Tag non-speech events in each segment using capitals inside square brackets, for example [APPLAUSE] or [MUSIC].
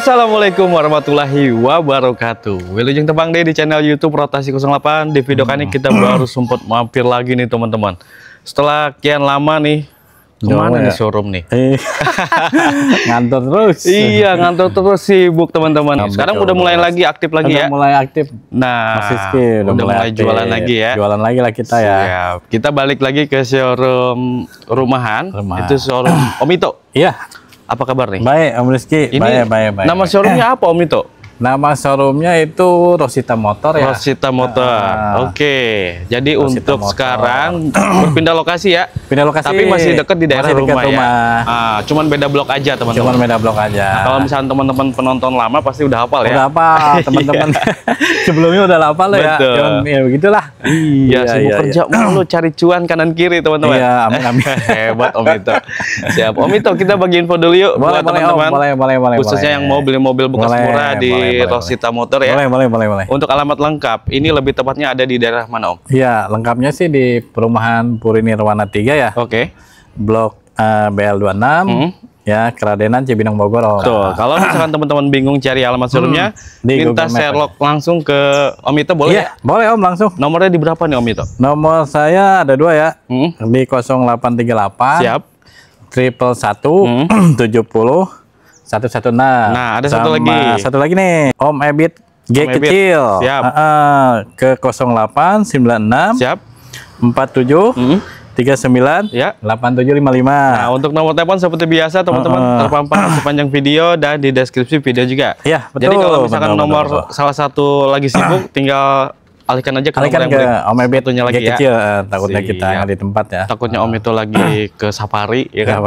Assalamualaikum warahmatullahi wabarakatuh Wilujeng Tebang deh di channel Youtube Rotasi 08 Di video kali ini kita baru sempat [CLEARS THROAT] mampir lagi nih teman-teman Setelah kian lama nih Kemana nih ya? showroom nih? Eh, [LAUGHS] ngantor terus. Iya, ngantor terus sibuk teman-teman. Sekarang udah mulai lagi aktif lagi udah ya. mulai aktif. Nah, udah, mulai, jualan lagi ya. Jualan lagi lah kita ya. Kita balik lagi ke showroom rumahan. Itu showroom [CLEARS THROAT] Omito. Iya. Apa kabar nih? Baik, Om Rizky. Ini baik, baik, baik. Nama showroomnya apa Om Ito? Nama showroomnya itu Rosita Motor ya. Rosita Motor. Uh, Oke. Okay. Jadi Rosita untuk Motor. sekarang [CLEARS THROAT] berpindah lokasi ya. Pindah lokasi. Tapi masih dekat di daerah rumah, rumah ya. Uh, cuman beda blok aja teman-teman. Cuman beda blok aja. Nah, kalau misalnya teman-teman penonton lama pasti udah hafal ya. Udah hafal [LAUGHS] iya. teman-teman. [LAUGHS] Sebelumnya udah hafal ya. Betul. Ya, ya begitulah. Iya, ya, sibuk iya, iya. kerja Iya. mulu [CLEARS THROAT] cari cuan kanan kiri teman-teman. Iya, [LAUGHS] amin amin. Hebat Om Ito. Siap. Om Ito kita bagi info dulu yuk boleh, buat teman-teman. Boleh, boleh, boleh. Khususnya boleh. yang mau beli mobil bekas boleh, murah boleh boleh, Rosita Motor ya. Boleh, boleh, boleh, boleh. Untuk alamat lengkap, ini lebih tepatnya ada di daerah mana, Om? Iya, lengkapnya sih di Perumahan Puri Nirwana 3 ya. Oke. Okay. Blok uh, eh, BL26. Hmm. Ya, Keradenan Cibinong Bogor. Oh. Tuh, nah. kalau misalkan teman-teman bingung cari alamat sebelumnya, hmm, minta Sherlock langsung ke Om Ito boleh ya? ya? Boleh Om langsung. Nomornya di berapa nih Om Ito? Nomor saya ada dua ya. Hmm. Di 0838. Siap. Triple satu hmm. tujuh puluh satu satu enam, Nah, ada satu lagi. Satu lagi nih, Om Ebit G Om kecil. Ebit. Siap. Uh, uh, ke enam, Siap. 47. Mm -hmm. 39 ya. 8755. Nah, untuk nomor telepon seperti biasa teman-teman uh, uh. terpampang sepanjang video dan di deskripsi video juga. Ya, betul. Jadi kalau misalkan betul, nomor betul, salah satu lagi sibuk tinggal alihkan aja kalau alihkan ke yang Om lagi ya. kecil uh, takutnya si, kita ya. di tempat ya. Takutnya Om ah. itu lagi [LAUGHS] ke safari ya kan.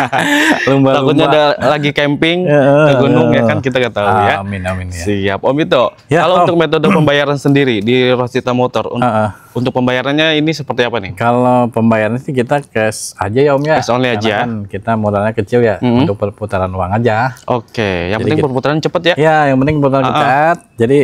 [LAUGHS] lumba, takutnya ada lagi camping [LAUGHS] eh, ke gunung ya eh, kan kita nggak ya. Amin amin ya. Siap Om itu. Ya, kalau untuk metode pembayaran sendiri di Rosita Motor un uh, uh. untuk pembayarannya ini seperti apa nih? Kalau pembayarannya sih kita cash aja ya Om ya. Cash only aja. Kan kita modalnya kecil ya mm -hmm. untuk perputaran uang aja. Oke, yang Jadi penting perputaran cepat ya. Ya, yang penting perputaran uh -uh. cepat. Jadi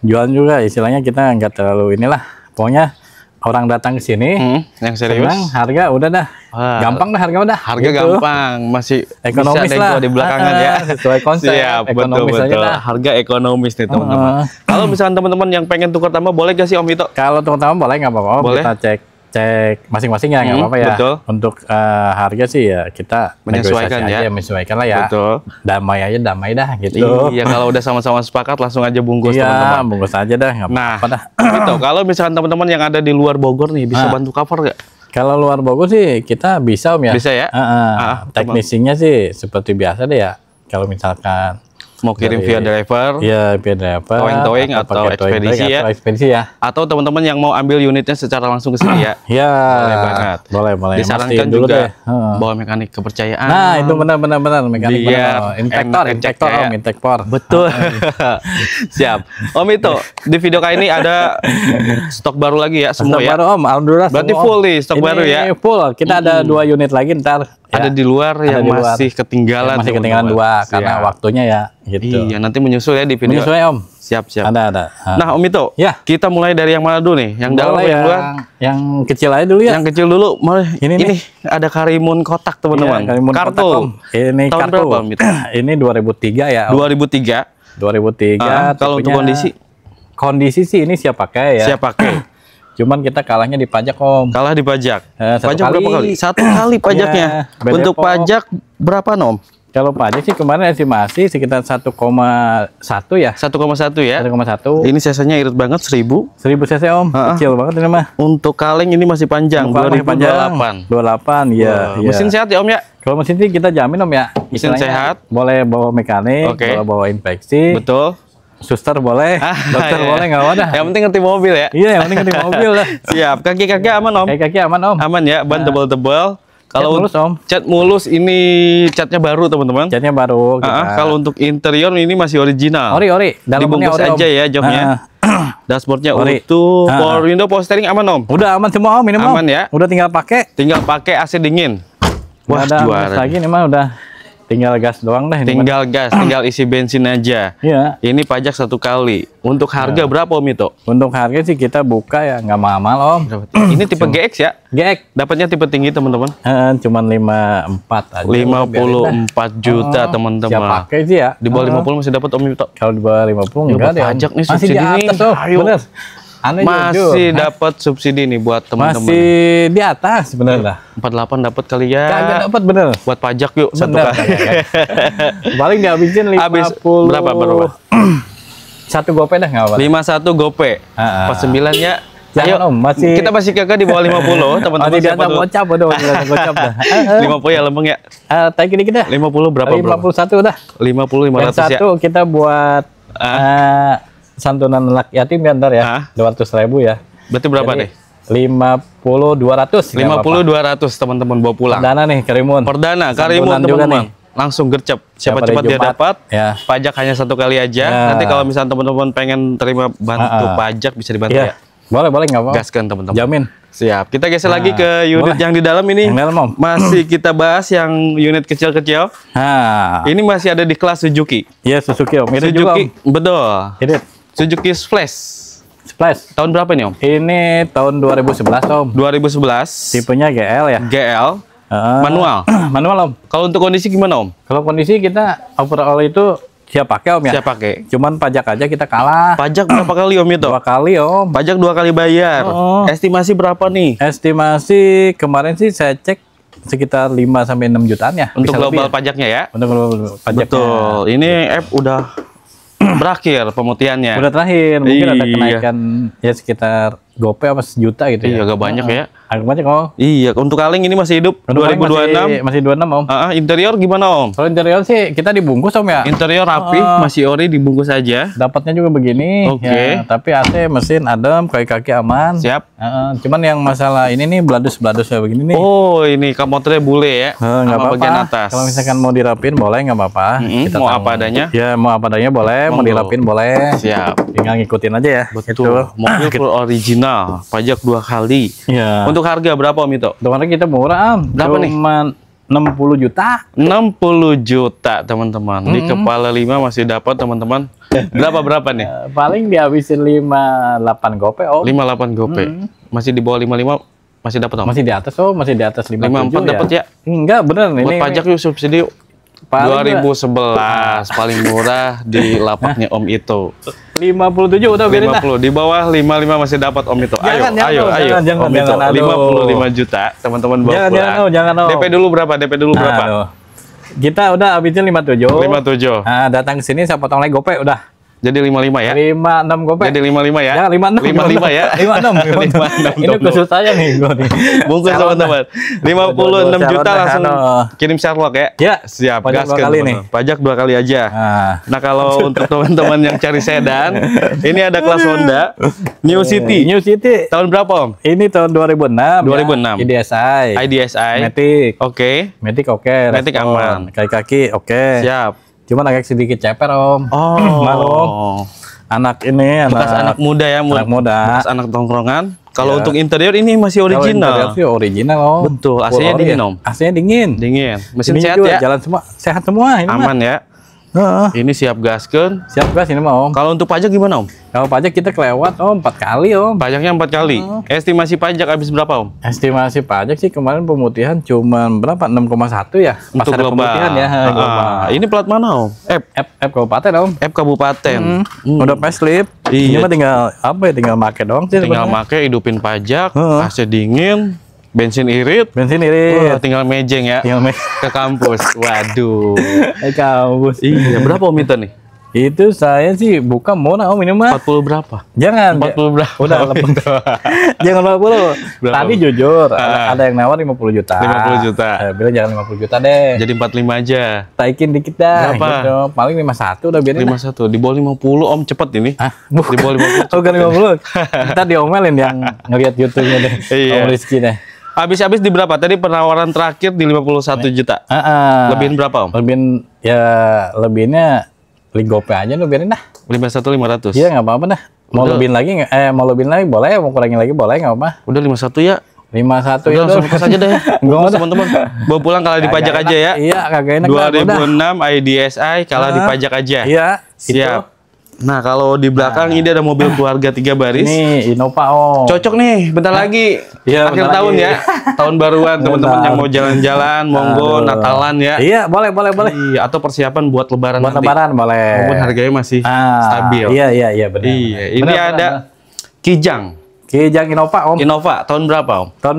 jualan juga istilahnya kita nggak terlalu inilah pokoknya orang datang ke sini hmm, yang serius senang, harga udah dah Wah. gampang dah harga udah harga gitu. gampang masih ekonomis bisa lah. di belakangan ah, ya [LAUGHS] sesuai konsep Siap, ekonomis betul, aja betul. Dah. harga ekonomis nih teman-teman uh. kalau misalnya teman-teman yang pengen tukar tambah boleh gak sih Om Vito kalau tukar tambah boleh nggak apa-apa boleh. kita cek cek masing-masingnya nggak hmm, apa-apa ya. Betul. Untuk uh, harga sih ya kita menyesuaikan ya. ya. menyesuaikan lah ya. Betul. Damai aja damai dah gitu. Iya kalau udah sama-sama sepakat langsung aja bungkus teman iya, teman-teman. bungkus aja dah nggak nah, apa-apa dah. [CLEARS THROAT] Gitu. Kalau misalkan teman-teman yang ada di luar Bogor nih bisa nah. bantu cover nggak? Kalau luar Bogor sih kita bisa om ya. Bisa ya. Uh -uh. Ah, ah. ah teknisinya sih seperti biasa deh ya. Kalau misalkan mau kirim iya, iya. dari, iya, via driver, ya via driver, towing towing atau, atau ekspedisi ya, atau ekspedisi ya, atau teman-teman yang mau ambil unitnya secara langsung ke sini ya, [CLEARS THROAT] ya, boleh banget, boleh boleh, disarankan dulu juga deh. bawa mekanik kepercayaan, nah itu benar-benar benar mekanik benar, oh, inspektor, inspektor, om, ya. inspektor. [LAUGHS] betul, ah, [LAUGHS] siap, om itu di video kali ini ada stok baru lagi ya semua stok ya, stok baru om, alhamdulillah, berarti full nih stok baru ya, full, kita ada hmm. dua unit lagi ntar Ya. ada di luar yang di luar. masih ketinggalan yang masih ketinggalan dua siap. karena waktunya ya gitu iya nanti menyusul ya di video menyusul ya om siap siap ada ada nah om itu ya kita mulai dari yang mana dulu nih yang dalam yang, yang luar yang kecil aja dulu ya yang kecil dulu mulai ini ini nih. ada karimun kotak teman-teman ya, karimun kartu kotak, ini tahun kartu berapa, om, itu? [CLEARS THROAT] ini 2003 ya om. 2003 2003 uh, kalau untuk kondisi kondisi sih ini siap pakai ya siap pakai [CLEARS THROAT] Cuman kita kalahnya di pajak Om. Kalah di pajak. Eh, satu pajak kali. berapa kali? Satu kali iya, pajaknya. Ya, Untuk Depok. pajak berapa Nom? Kalau pajak sih kemarin estimasi sekitar 1,1 ya. 1,1 ya. 1,1. Ini sesenya irit banget seribu seribu cc Om, uh kecil banget ini mah. Untuk kaleng ini masih panjang Untuk 2028. 28 ya, wow. ya. Mesin sehat ya Om ya? Kalau mesin sih kita jamin Om ya. Mesin Istilahnya sehat. Boleh bawa mekanik, okay. boleh bawa infeksi Betul. Suster boleh, ah, dokter iya. boleh nggak apa Yang penting ngerti mobil ya. Iya, yang penting ngerti mobil lah. [LAUGHS] Siap. Kaki-kaki aman om. Kaki-kaki aman om. Aman ya, ban ah. tebal-tebal. Kalau mulus om. Cat mulus ini catnya baru teman-teman. Catnya baru. Ah, kita. kalau untuk interior ini masih original. Ori ori. Dibungkus aja ya jamnya. [CLEARS THROAT] Dashboardnya ori. utuh. Power window, power steering aman om. Udah aman semua om, Ini Aman ya. Udah tinggal pakai. Tinggal pakai AC dingin. Wah, Nggak juara. lagi nih mah udah Tinggal gas doang deh. Tinggal ini. gas, tinggal isi bensin aja. Iya. Ini pajak satu kali. Untuk harga ya. berapa Om itu? Untuk harga sih kita buka ya nggak mahal Om. ini tipe Cuma, GX ya? GX. Dapatnya tipe tinggi teman-teman? Eh, cuman 54 aja. empat juta teman-teman. Oh, pakai sih ya. Di bawah lima puluh masih dapat Om itu. Kalau di bawah lima puluh enggak ada Pajak nih Masih di atas, Ayo. Bener. Anu masih dapat subsidi nih buat teman-teman. Masih di atas sebenarnya. 48 dapat kali ya. Kagak dapat bener. Buat pajak yuk bener, satu kali. Paling dihabisin 50. [LAUGHS] Habis berapa berapa? [CLEARS THROAT] satu gope dah enggak apa-apa. 51 gope. Heeh. Uh Pas 9 ya. Jangan Ayo, om, masih... kita masih kagak di bawah 50, [LAUGHS] teman-teman. Masih di atas bocap udah bocap dah. 50 [LAUGHS] ya lembeng ya? Eh, Uh, tag ini kita. 50 berapa, 51 bro? udah. 50, 500 ya? satu kita buat... Uh, uh santunan anak yatim ya ntar ya ah. dua ratus ribu ya berarti berapa Jadi, nih lima puluh dua ratus lima puluh dua ratus teman-teman bawa pulang perdana nih karimun perdana karimun teman-teman langsung gercep siapa, cepat dia dapat ya. pajak hanya satu kali aja ya. nanti kalau misal teman-teman pengen terima bantu uh -uh. pajak bisa dibantu ya, ya? boleh boleh nggak apa gaskan teman-teman jamin Siap. Kita geser nah, lagi ke unit boleh. yang di dalam ini. Masih kita bahas yang unit kecil-kecil. Nah. Ini masih ada di kelas Suzuki. Iya, Suzuki, Om. Ini Suzuki, juga, om. betul. Edith. Suzuki Splash. Splash. Tahun berapa nih Om? Ini tahun 2011 Om. 2011. Tipenya GL ya? GL. Uh, manual. [CLEARS THROAT] manual Om. Kalau untuk kondisi gimana Om? Kalau kondisi kita overall itu siap pakai Om ya? Siap pakai. Cuman pajak aja kita kalah. Pajak berapa kali Om itu? Dua kali Om. Pajak dua kali bayar. Oh. Estimasi berapa nih? Estimasi kemarin sih saya cek sekitar 5 sampai enam jutaan ya. Untuk global lebih, ya. pajaknya ya. Untuk global pajaknya. Betul. Ini app udah [CLEARS THROAT] berakhir pemutihannya. Udah terakhir, mungkin iya. ada kenaikan ya sekitar gope apa sejuta gitu iya, ya. Iya, agak banyak ya baca oh. Iya, untuk kaleng ini masih hidup. Untuk 2026. Masih, masih 26 om. Uh, uh, interior gimana om? Kalau interior sih kita dibungkus om ya. Interior rapi, uh, masih ori dibungkus aja. Dapatnya juga begini. Oke. Okay. Ya, tapi AC mesin adem, kaki-kaki aman. Siap. Uh, cuman yang masalah ini nih bladus-bladus ya begini nih. Oh ini kamotre bule ya? Nggak uh, apa-apa. atas. Kalau misalkan mau dirapin boleh nggak apa-apa. Mm -hmm. Kita mau apa adanya? Ya mau apa adanya boleh, Monggo. mau dirapin boleh. Siap. Tinggal ngikutin aja ya. Betul. Itu. Mobil gitu. full original, pajak dua kali. Iya. Untuk untuk harga berapa Om Ito? harga kita murah Om. Berapa Cuma nih? 60 juta. 60 juta, teman-teman. Mm -hmm. Di kepala 5 masih dapat, teman-teman. Berapa berapa nih? [LAUGHS] Paling dihabisin 58 gope, Om. 58 gope. Mm -hmm. Masih di bawah 55 masih dapat, Om. Masih di atas, Om. Masih di atas 57 54 ya. dapat ya? Enggak, bener Buat ini. pajak yuk subsidi yuk. Paling 2011 [LAUGHS] paling murah di lapaknya Om itu. 57 udah berita. 50 di bawah 55 masih dapat Om itu. Ayo, jangan, ayo, jangan, ayo. Jangan, jangan, Om jangan, itu. 55 juta teman-teman bawa jangan, pulang. Jangan, jangan, DP dulu berapa? DP dulu nah, berapa? Aduh. Kita udah habisin 57. 57. Nah, datang ke sini saya potong lagi gopay udah. Jadi 55 ya? 56 gopek. Jadi 55 ya? Ya 56. 55 ya? 56. 56. Ini khusus saya nih gua nih. Bungkus sama teman 56 juta langsung kirim Sherlock ya? Ya. Siap. Pajak gas dua kali nih. Pajak dua kali aja. Nah, nah kalau [LAUGHS] untuk teman-teman yang cari sedan, ini ada kelas Honda New eh, City. New City. Tahun berapa, Om? Ini tahun 2006. 2006. Ya. IDSI. IDSI. Matic. Oke. Okay. Matic oke. Okay. Matic aman. Kaki-kaki oke. Okay. Siap. Cuman agak sedikit ceper om. Oh. [CLEARS THROAT] Malu. Anak ini anak bekas anak muda ya, anak muda. Bekas anak tongkrongan. Kalau ya. untuk interior ini masih original. Kalau interior original om. Betul, aslinya dingin om. ac dingin. Dingin. Mesin sehat ya. Jalan semua sehat semua ini. Aman mah. ya. Nah, ini siap kan? Siap gas ini mah Om. Kalau untuk pajak gimana Om? Kalau pajak kita kelewat Om empat kali Om. Pajaknya empat kali. Estimasi pajak habis berapa Om? Estimasi pajak sih kemarin pemutihan cuma berapa 6,1 ya. untuk pemutihan ya. Uh. Ini plat mana Om? F. F, F kabupaten Om. F kabupaten. Hmm. Hmm. Udah payslip. Iya. Ini mah tinggal apa ya? Tinggal make dong. Tinggal make, hidupin pajak, hmm. AC dingin, bensin irit bensin irit oh, tinggal mejeng ya tinggal me ke kampus [LAUGHS] waduh ke kampus iya berapa om Ita nih itu saya sih buka mau nah om ini mah 40 berapa? Jangan 40 berapa? Udah lepas. [LAUGHS] jangan 40. Berapa? Tadi jujur uh, ada, ada yang nawar 50 juta. 50 juta. eh, bilang jangan 50 juta deh. Jadi 45 aja. Taikin dikit dah. Berapa? Gitu. Paling 51 udah biarin. 51. Di bawah 50 om cepet ini. Hah? Di bawah 50. [LAUGHS] Bukan 50. Kita diomelin yang ngeliat YouTube-nya deh. Iya. Om Rizky deh. Habis-habis di berapa? Tadi penawaran terakhir di 51 juta. Uh, uh, Lebihin berapa, Om? Lebihin ya lebihnya Ligope aja lu biarin dah. 51 500. Iya, enggak apa-apa dah. Mau Udah. lebihin lagi Eh, mau lebihin lagi boleh, mau kurangin lagi boleh nggak apa-apa. Udah 51 ya. 51 ya, udah, ya. Langsung saja deh. Enggak [LAUGHS] usah teman-teman. Bawa pulang kalah dipajak aja ya. Iya, kagak enak. 2006 IDSI kalah uh, dipajak aja. Iya. Siap. Nah kalau di belakang nah. ini ada mobil keluarga tiga baris. Ini Innova Om. Oh. Cocok nih, bentar eh? lagi. Ya, Akhir bentar tahun lagi. ya, tahun baruan [LAUGHS] teman-teman yang mau jalan-jalan, monggo Aduh. Natalan ya. Iya boleh boleh boleh. Iya, atau persiapan buat Lebaran. Buat nanti. Lebaran boleh. Mungkin harganya masih ah, stabil. Iya iya iya benar. Iya, ini benar, ada benar. Kijang. Kijang Innova Om. Innova tahun berapa Om? Tahun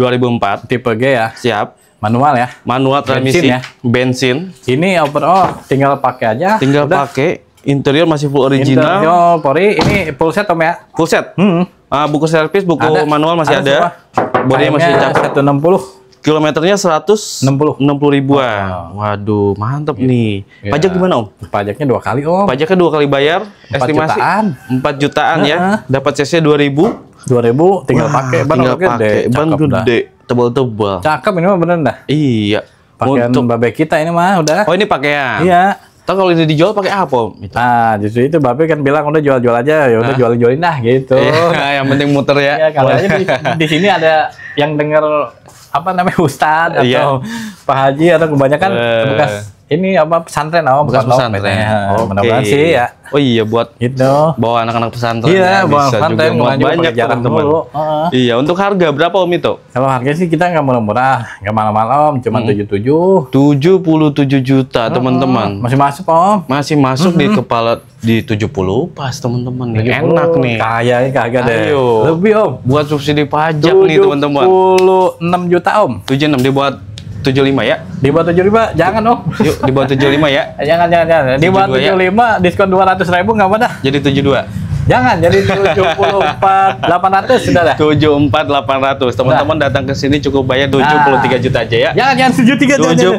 2004. 2004. Tipe G ya. Siap manual ya manual transmisi bensin, ya. bensin ini open oh tinggal pakai aja tinggal pakai Interior masih full original. Interior Pori, ini full set Om ya. Full set. Hmm. Uh, buku servis, buku ada. manual masih ada. ada. Bodinya masih cakep. 160. Kilometernya 160 60 ribuan. Oh. Waduh, mantep ya. nih. Ya. Pajak gimana, Om? Pajaknya dua kali, Om. Pajaknya dua kali bayar, 4 estimasi jutaan. 4 jutaan ya. Dapat CC dua ribu. Dua ribu. tinggal pakai ban tinggal gede. Ban gede, tebal-tebal. Cakep ini mah bener dah. Iya. Pakaian Untuk... babe kita ini mah udah. Oh, ini pakaian. Iya. Tahu kalau ini dijual pakai apa? Gitu. Ah, justru itu bapak kan bilang udah jual-jual aja, ya udah ah. jual-jualin dah gitu. Iya, yang penting muter ya. Iya, kalau aja di, [LAUGHS] di sini ada yang dengar apa namanya Ustadz iya. atau iya. Pak Haji atau kebanyakan uh. bekas ini apa pesantren apa oh, bukan pesantren. Ya. Ah, okay. sih ya. Oh iya buat gitu. bawa anak-anak pesantren. Iya, ya, bawa pesantren juga banyak teman-teman. Uh. Iya, untuk harga berapa Om itu? Kalau harga sih kita nggak murah-murah, nggak mahal-mahal Om, cuma tujuh tujuh. tujuh. puluh tujuh juta teman-teman. masih masuk Om. Masih masuk uh di kepala di 70 pas teman-teman. Enak nih. Kaya kagak deh. Lebih Om. Buat subsidi pajak nih teman-teman. 76 juta Om. 76 enam dibuat. 75 ya? Di bawah 75 jangan Oh. Yuk di bawah 75 ya. [LAUGHS] jangan jangan jangan. Di bawah 75 ya. diskon 200.000 enggak apa-apa. Jadi 72. Jangan jadi 74 800 lah. 74 800. Teman-teman datang ke sini cukup bayar 73 nah. juta aja ya. Jangan jangan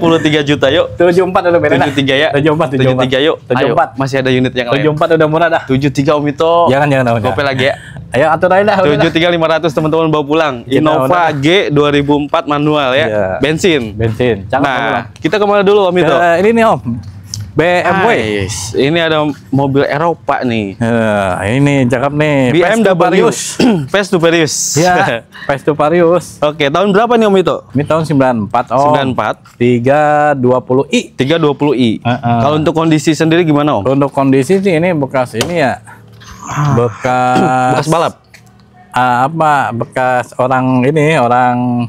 73 juta. 73 juta yuk. 74 udah beres. 73 ya. 74 73 yuk. 74 masih ada unit yang lain. 74 udah murah dah. 73 Omito. itu. Jangan jangan Kopi lagi ya. Ayo atur aja lah. 73 500 teman-teman bawa pulang. Innova G 2004 manual ya. ya. Bensin. Bensin. Cangkat nah, kita kemana dulu Omito? itu? ini nih Om. BMW. Ais. Ini ada mobil Eropa nih. Uh, ini cakep nih. BMW Parius. Pesto Parius. Ya, Pesto [LAUGHS] Parius. Oke, tahun berapa nih Om itu? Ini tahun 94, Om. 94. 320i. 320i. Uh, uh. Kalau untuk kondisi sendiri gimana, Om? Untuk kondisi sih ini bekas ini ya. Ah. Bekas bekas balap. Uh, apa bekas orang ini, orang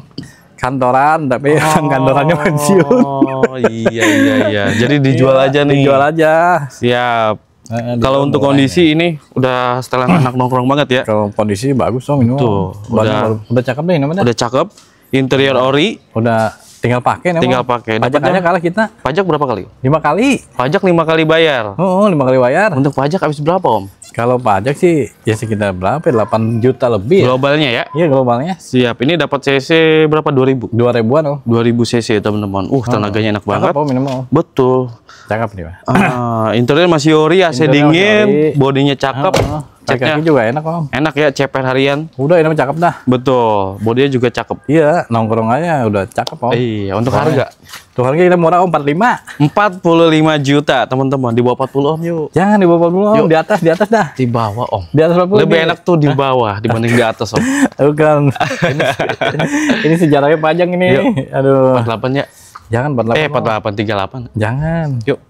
kantoran tapi [LAUGHS] oh, yang kantorannya pensiun. Oh iya iya iya. Jadi [LAUGHS] dijual iya, aja nih. Dijual aja. Siap. Nah, Kalau untuk kondisi ini udah setelah hmm. anak nongkrong banget ya. Kalau kondisi bagus dong ini. Tuh, udah, udah udah cakep nih namanya. Udah cakep. Interior ori. Udah tinggal pakai Tinggal pakai. Pajak aja kalah kita. Pajak berapa kali? Lima kali. Pajak lima kali bayar. oh, oh lima kali bayar. Untuk pajak habis berapa, Om? Kalau pajak sih ya sekitar berapa? 8 ya? juta lebih. Ya? Globalnya ya? Iya, globalnya. Siap. Ini dapat CC berapa? 2000. 2000-an oh. 2000 CC, teman-teman. Uh, oh, tenaganya hmm. enak banget. Cakep, oh, minimal. Betul. Cakep nih, Pak. Uh, interior masih ori, AC dingin, bodinya cakep. Ah, ah ceknya Ceknya juga enak om. Enak ya ceper harian. Udah enak cakep dah. Betul. Bodinya juga cakep. Iya nongkrong aja udah cakep om. Iya untuk Soalnya. harga. Untuk harga kita murah om 45. 45 juta teman-teman di bawah 40 om yuk. Jangan di bawah 40 om yuk. di atas di atas dah. Di bawah om. Di atas 40. Lebih enak tuh di bawah dibanding di atas om. [LAUGHS] Bukan. ini, [LAUGHS] ini sejarahnya panjang ini. Yuk. Aduh. 48 ya. Jangan 48. Eh 48 38. Jangan. Yuk.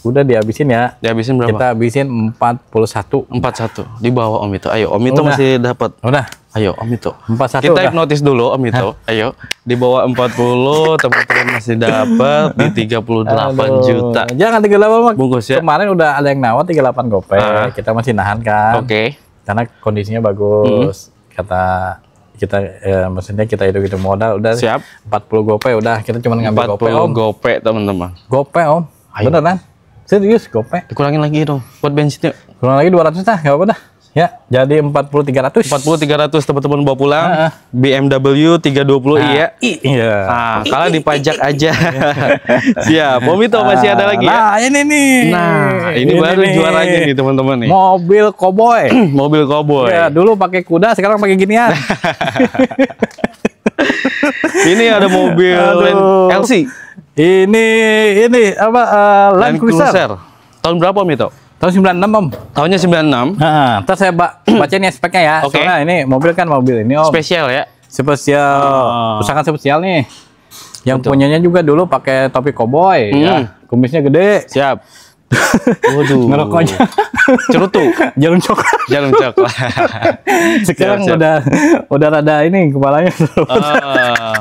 Udah dihabisin ya. Dihabisin berapa? Kita habisin empat puluh satu empat satu Di bawah Om itu. Ayo, Om itu masih dapat. Udah. Ayo, Om empat satu Kita hipnotis dulu Om itu. Ayo. Di bawah empat puluh [LAUGHS] teman-teman masih dapat di tiga puluh delapan juta. Jangan 38, delapan Bungkus ya. Kemarin udah ada yang nawar 38 gope. Uh. Kita masih nahan kan. Oke. Okay. Karena kondisinya bagus. Hmm. Kata kita ya, maksudnya kita itu gitu modal udah siap empat puluh gope udah kita cuma ngambil 40 gope om gope teman-teman gope om Ayo. kan Serius, gope. Dikurangin lagi dong, buat bensinnya. Kurang lagi 200 dah, enggak apa-apa dah. Ya, jadi empat puluh tiga ratus teman-teman bawa pulang. Uh tiga BMW 320 nah, ya Iya. Nah, kalau dipajak aja. [LAUGHS] Siap. mau nah, masih ada lagi nah, ya. Nah, ini nih. Nah, ini, ini baru nih. juaranya nih teman-teman nih. Mobil koboy [CLEARS THROAT] Mobil koboy Ya, dulu pakai kuda, sekarang pakai ginian. [LAUGHS] ini ada mobil [LAUGHS] Aduh. LC. Ini ini apa uh, Land, Cruiser. Tahun berapa Om itu? Tahun 96 Om. Tahunnya 96. Heeh. Nah, saya [CLEARS THROAT] baca nih ya speknya ya. Okay. Soalnya ini mobil kan mobil ini Om. Spesial ya. Spesial. Oh. sangat spesial nih. Yang Betul. punyanya juga dulu pakai topi koboi hmm. ya. Kumisnya gede. Siap. [LAUGHS] Waduh. Ngerokoknya. Cerutu. Jarum coklat. Jarum coklat. [LAUGHS] Sekarang siap, siap. udah udah rada ini kepalanya. Uh,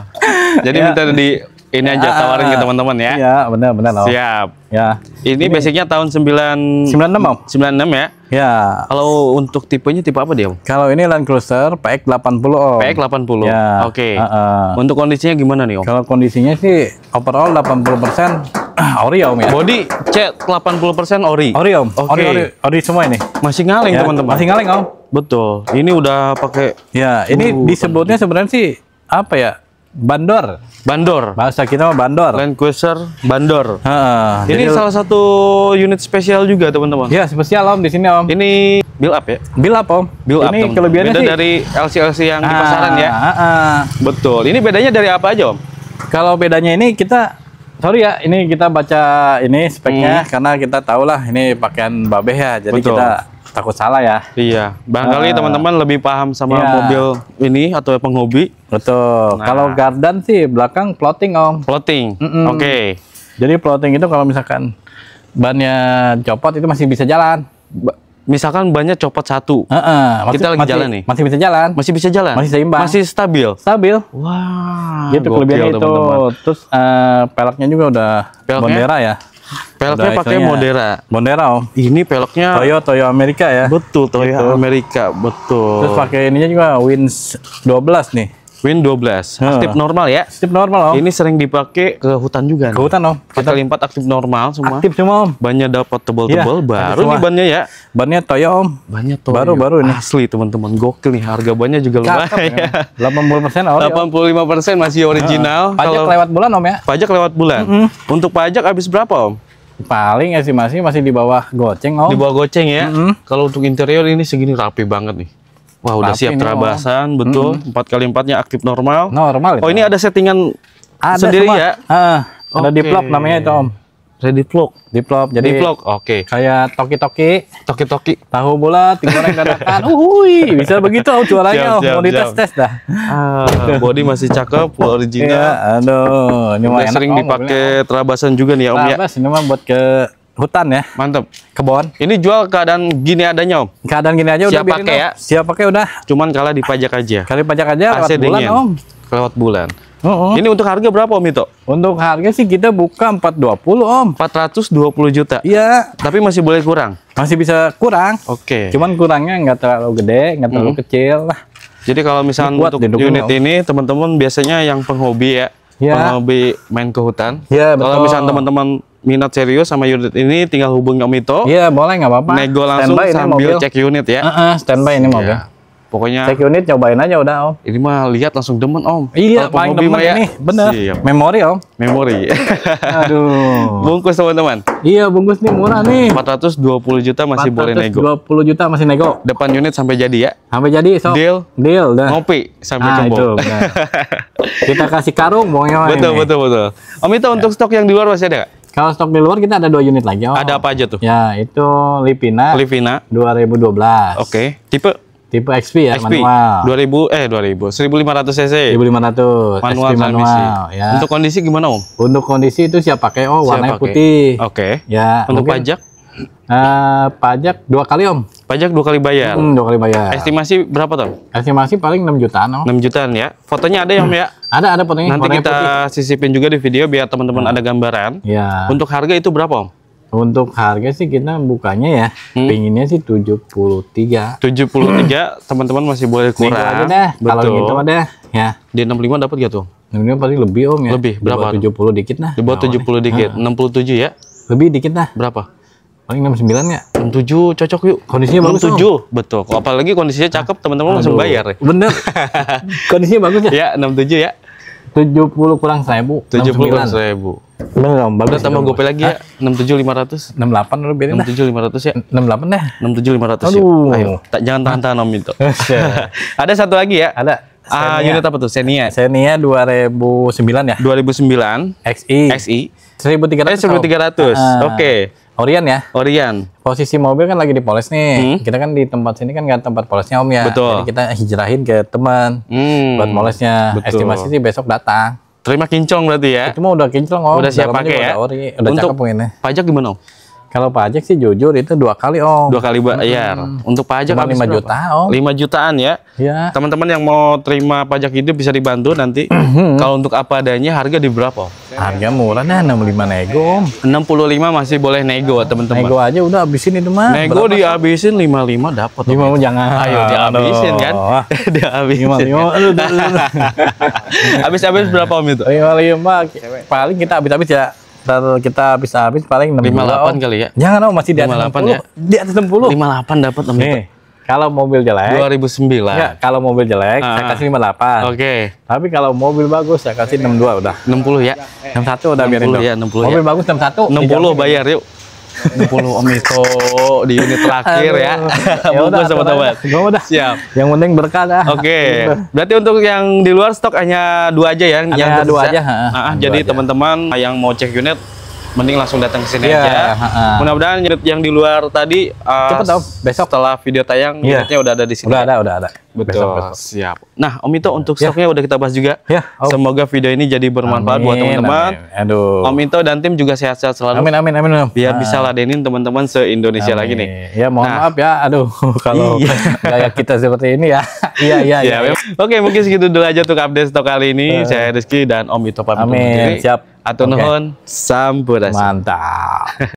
jadi ya. minta di ini ya. aja ah, tawarin ke ah, ah. teman-teman ya. Iya, benar-benar. loh. Siap. Ya. Ini, ini basicnya tahun 9 96 Om. 96 ya. Ya. Kalau untuk tipenya tipe apa dia, Om? Kalau ini Land Cruiser PX80 Om. PX80. Ya. Oke. Okay. Uh, uh. Untuk kondisinya gimana nih, Om? Kalau kondisinya sih overall 80% [CLEARS THROAT] ori ya om ya body C 80% ori ori om oke okay. ori, ori, ori semua ini masih ngaling ya, teman-teman masih ngaling om betul ini udah pakai ya ini uh, disebutnya sebenarnya sih apa ya bandor bandor bahasa kita mah bandor Land Cruiser bandor ha, ini jadi, salah satu unit spesial juga teman-teman ya spesial om di sini om ini build up ya build up om build up ini kelebihannya Beda sih dari LC LC yang ah, di pasaran ya ah, ah. betul ini bedanya dari apa aja om kalau bedanya ini kita sorry ya ini kita baca ini speknya hmm. karena kita tahulah ini pakaian babeh ya jadi Betul. kita takut salah ya. Iya, barangkali uh, teman-teman lebih paham sama iya. mobil ini atau penghobi. Betul. Nah. Kalau gardan sih belakang plotting om. Plotting. Mm -mm. Oke. Okay. Jadi plotting itu kalau misalkan bannya copot itu masih bisa jalan. Ba misalkan bannya copot satu, uh -uh, masih, kita lagi masih, jalan nih. Masih bisa jalan. Masih bisa jalan. Masih seimbang. Masih stabil. Stabil. Wah. Wow, gitu kelebihannya itu. Teman -teman. Terus uh, eh, pelaknya juga udah bendera ya. Peleknya pakai Modera. Modera om. Oh. Ini peleknya Toyota, Toyo Amerika ya. Betul, Toyota gitu. Amerika, betul. Terus pakai ininya juga Wins 12 nih. Win 12. Aktif normal ya? Aktif normal, Om. Ini sering dipakai ke hutan juga. Ke hutan, Om. Kita lipat aktif normal semua. Aktif semua, Om. Bannya dapat tebal-tebal, ya, baru nih bannya ya. Bannya Toyo, Om. Bannya Toyo. Baru-baru ini. Asli, teman-teman. Gokil nih harga bannya juga Cakep, lumayan. Ya. 80% ori. 85% masih original. Hmm. Pajak Kalau, lewat bulan, Om ya? Pajak lewat bulan. Mm -hmm. Untuk pajak habis berapa, Om? Paling estimasi masih di bawah goceng, Om. Di bawah goceng ya. Mm -hmm. Kalau untuk interior ini segini rapi banget nih Wah udah siap terabasan, betul. Empat kali empatnya aktif normal. Normal. Oh ini ada settingan sendiri ya? okay. Ada diplop namanya itu om. Saya diplok. Diplop. Jadi diplok. Oke. Kayak toki-toki. Toki-toki. Tahu bulat, goreng dadakan. Uhui, bisa begitu om jualannya. om. Mau dites tes dah. Ah, body masih cakep, original. Iya, aduh, ini Sering dipakai terabasan juga nih ya, om Terabas, ya. Terabas ini mah buat ke hutan ya. Mantep. Kebon. Ini jual keadaan gini adanya om. Keadaan gini aja Siap udah pakai ya. Siapa pakai udah. Cuman kalah di pajak aja. Kali pajak aja AC lewat bulan om. Lewat bulan. Oh, oh. Ini untuk harga berapa Om itu? Untuk harga sih kita buka 420 Om. 420 juta. Iya. Tapi masih boleh kurang. Masih bisa kurang. Oke. Okay. Cuman kurangnya nggak terlalu gede, nggak terlalu hmm. kecil lah. Jadi kalau misalnya untuk unit ini teman-teman biasanya yang penghobi ya ya. Uh, lebih main ke hutan. Ya, betul. Kalau misalnya teman-teman minat serius sama unit ini tinggal hubungi Om Ito. Iya, boleh nggak apa-apa. Nego langsung sambil cek unit ya. Uh -uh, standby ini iya. mobil. Ya. Pokoknya cek unit cobain aja udah Om. Ini mah lihat langsung demen Om. Iya, paling demen ya. ini. Bener. Siap. Memori Om. Memori. [LAUGHS] Aduh. Bungkus teman-teman. Iya, bungkus nih murah nih. 420 juta masih 420 boleh nego. 420 juta masih nego. Depan unit sampai jadi ya. Sampai jadi so. Deal. Deal dah. Ngopi sampai ah, [LAUGHS] Kita kasih karung pokoknya. Betul, ini. betul, betul. Om itu ya. untuk stok yang di luar masih ada nggak? Kalau stok di luar kita ada dua unit lagi. om. Ada apa aja tuh? Ya, itu Livina. Livina. 2012. Oke. Okay. Tipe Tipe XP ya, XP, manual. 2000 eh 2000 1500 cc. 1500 manual XP manual ya. Untuk kondisi gimana, Om? Untuk kondisi itu siap pakai oh warna putih. Oke. Okay. Ya. Untuk mungkin, pajak? Uh, pajak dua kali, Om. Pajak dua kali bayar. Hmm, dua kali bayar. Estimasi berapa, Tom? Estimasi paling 6 jutaan, Om. 6 jutaan ya. Fotonya ada ya, Om ya? Ada, ada fotonya. Nanti kita putih. sisipin juga di video biar teman-teman hmm. ada gambaran. Ya. Untuk harga itu berapa, Om? Untuk harga sih kita bukanya ya, hmm. pinginnya sih 73. 73 [CLEARS THROAT] teman-teman masih boleh kurang. aja deh, Betul. kalau gitu ada Ya. Di 65 dapat gak tuh? 65 paling lebih om ya. Lebih, berapa? Di 70 dikit nah. Di bawah nah, 70 nih. dikit, nah. 67 ya? Lebih dikit nah. Berapa? Paling 69 ya? 67 cocok yuk. Kondisinya 67, bagus. 67, betul. Apalagi kondisinya cakep, teman-teman langsung bayar. Ya. Bener. [LAUGHS] kondisinya bagus ya? Ya, 67 ya tujuh puluh kurang bu tujuh puluh kurang bu belum bagus tambah gopay lagi ya enam tujuh lima ratus enam delapan lu enam tujuh lima ratus ya enam delapan deh enam tujuh lima ratus ya? aduh ayo tak jangan tahan tahan om itu [LAUGHS] iya. [LAUGHS] ada satu lagi ya ada Ah, unit apa tuh? Xenia. Xenia 2009 ya? 2009. XI. XI. 1300. Eh, 1300. Ah. Oke. Orion oh, ya? Orion. Oh, Posisi mobil kan lagi dipoles nih. Hmm? Kita kan di tempat sini kan nggak tempat polesnya Om ya. Betul. Jadi kita hijrahin ke teman hmm. buat molesnya. Betul. Estimasi sih besok datang. Terima kinclong berarti ya? Itu mah udah kinclong Om. Udah siap pakai ya? Udah, ori, udah Untuk cakep pengennya. pajak gimana Om? Kalau pajak sih jujur itu dua kali om. Dua kali bayar. Hmm. Untuk pajak Cuma 5 juta om. 5 jutaan ya. Iya. Teman-teman yang mau terima pajak hidup bisa dibantu nanti. Mm-hmm. Kalau untuk apa adanya harga di berapa om? Harga murah enam 65 nego om. 65 masih boleh nego teman-teman. Nego aja udah habisin itu mah. Nego berapa, dihabisin 55 dapat. 55 jangan. Ayo dihabisin kan. Oh. [LAUGHS] dihabisin. 55. [LAUGHS] Habis-habis berapa om itu? 55 paling kita habis-habis ya Ntar kita habis-habis paling 60. 58 kali ya. Jangan ya, oh masih di atas 58 60. Ya? Di atas 60. 58 dapat 60. Nih. Kalau mobil jelek 2009. Ya, kalau mobil jelek uh, saya ah. kasih 58. Oke. Okay. Tapi kalau mobil bagus saya kasih 62 udah. 60 ya. 61 udah 60 biarin. Ya, 60 mobil ya. bagus 61. 60 bayar yuk ngumpul Om Ito di unit terakhir ya. Bungkus [LAUGHS] ya teman-teman. udah. Siap. Yang penting berkah dah. Oke. Okay. Gitu. Berarti untuk yang di luar stok hanya dua aja ya? Hanya yang dua ya? aja. Ha, nah, jadi teman-teman yang mau cek unit mending langsung datang ke sini yeah, aja. Mudah-mudahan unit yang di luar tadi uh, cepet dong besok setelah video tayang yeah. Iya. unitnya udah ada di sini. Udah ada, udah ada. Betul. Besok, besok. Siap. Nah, Om Ito untuk iya. stoknya udah kita bahas juga. Yeah. Oh. Semoga video ini jadi bermanfaat amin, buat teman-teman. Aduh. Om Ito dan tim juga sehat-sehat selalu. Amin amin amin. amin. Biar ah. bisa ladenin teman-teman se-Indonesia lagi nih. Ya, mohon nah, maaf ya. Aduh, [LAUGHS] kalau iya. [LAUGHS] gaya kita seperti ini ya. [LAUGHS] Iya, iya, iya. iya Oke, mungkin segitu dulu aja untuk update stok kali ini. Uh. Saya Rizky dan Om Ito pamit. Amin. Siap. Atunuhun okay. sampurasun. Mantap.